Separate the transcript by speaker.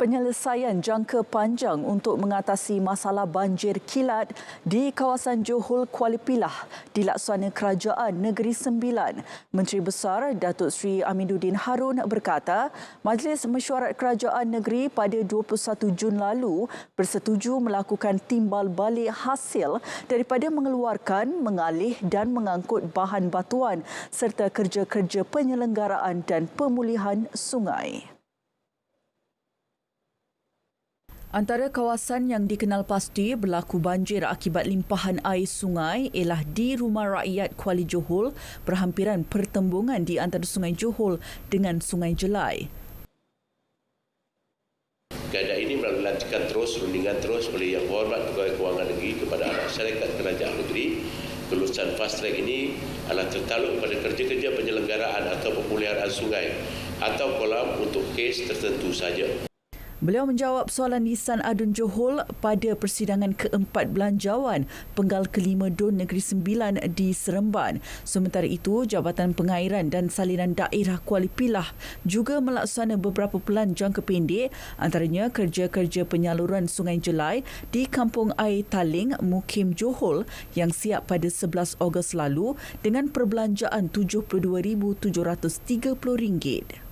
Speaker 1: Penyelesaian jangka panjang untuk mengatasi masalah banjir kilat di kawasan Johol Kuala Pilah dilaksana Kerajaan Negeri Sembilan. Menteri Besar Datuk Sri Aminuddin Harun berkata, Majlis Mesyuarat Kerajaan Negeri pada 21 Jun lalu bersetuju melakukan timbal balik hasil daripada mengeluarkan, mengalih dan mengangkut bahan batuan serta kerja-kerja penyelenggaraan dan pemulihan sungai. Antara kawasan yang dikenal pasti berlaku banjir akibat limpahan air sungai ialah di Rumah Rakyat Kuala Johor berhampiran pertembungan di antara Sungai Johor dengan Sungai Jelai.
Speaker 2: Keadaan ini melanjutkan terus, rundingan terus oleh yang berhormat pegawai kewangan negeri kepada anak syarikat kerajaan negeri. Kelulusan fast track ini adalah tertaluk pada kerja-kerja penyelenggaraan atau pemuliharaan sungai atau kolam untuk kes tertentu saja.
Speaker 1: Beliau menjawab soalan Nisan Adun Johol pada persidangan keempat belanjawan penggal kelima Dun Negeri Sembilan di Seremban. Sementara itu, Jabatan Pengairan dan Salinan Daerah Kuala Pilah juga melaksana beberapa pelan jangka pendek antaranya kerja-kerja penyaluran Sungai Jelai di Kampung Air Taling Mukim Johol yang siap pada 11 Ogos lalu dengan perbelanjaan RM72,730.